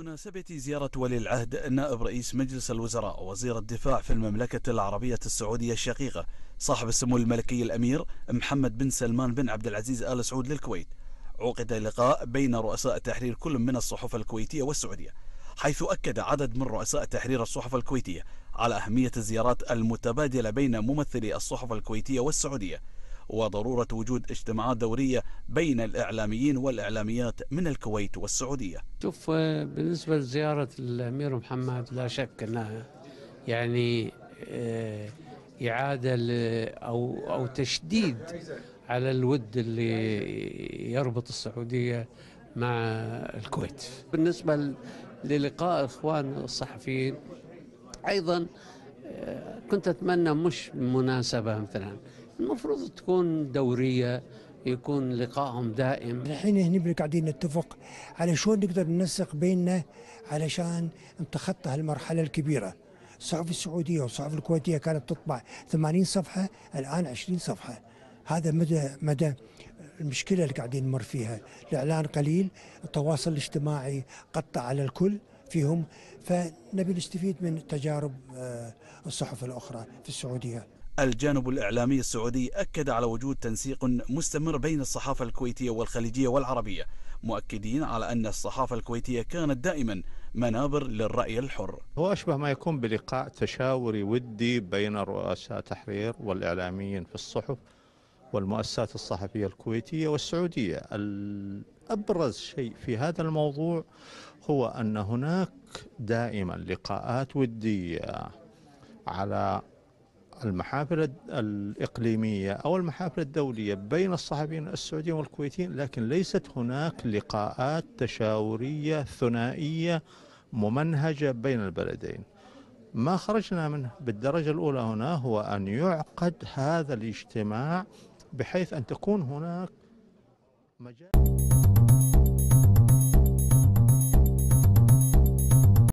بمناسبة زيارة ولي العهد نائب رئيس مجلس الوزراء وزير الدفاع في المملكة العربية السعودية الشقيقة صاحب السمو الملكي الأمير محمد بن سلمان بن عبد العزيز آل سعود للكويت عقد لقاء بين رؤساء تحرير كل من الصحف الكويتية والسعودية حيث أكد عدد من رؤساء تحرير الصحف الكويتية على أهمية الزيارات المتبادلة بين ممثلي الصحف الكويتية والسعودية وضرورة وجود اجتماعات دورية بين الإعلاميين والإعلاميات من الكويت والسعودية شوف آه، بالنسبة لزيارة الأمير محمد لا شك أنها يعني آه، إعادة أو, أو تشديد على الود اللي يربط السعودية مع الكويت بالنسبة للقاء الإخوان الصحفيين أيضا آه، كنت أتمنى مش مناسبة مثلا المفروض تكون دورية يكون لقائهم دائم الحين هنا قاعدين نتفق على شلون نقدر ننسق بيننا علشان نتخطى هالمرحلة الكبيرة الصحف السعودية والصحف الكويتية كانت تطبع 80 صفحة الآن 20 صفحة هذا مدى مدى المشكلة اللي قاعدين نمر فيها الإعلان قليل التواصل الاجتماعي قطع على الكل فيهم فنبي نستفيد من تجارب آه، الصحف الأخرى في السعودية الجانب الإعلامي السعودي أكد على وجود تنسيق مستمر بين الصحافة الكويتية والخليجية والعربية مؤكدين على أن الصحافة الكويتية كانت دائما منابر للرأي الحر هو أشبه ما يكون بلقاء تشاوري ودي بين رؤساء تحرير والإعلاميين في الصحف والمؤسسات الصحفية الكويتية والسعودية أبرز شيء في هذا الموضوع هو أن هناك دائما لقاءات ودية على المحافل الإقليمية أو المحافل الدولية بين الصحفيين السعوديين والكويتيين لكن ليست هناك لقاءات تشاورية ثنائية ممنهجة بين البلدين ما خرجنا منه بالدرجة الأولى هنا هو أن يعقد هذا الاجتماع بحيث أن تكون هناك مجال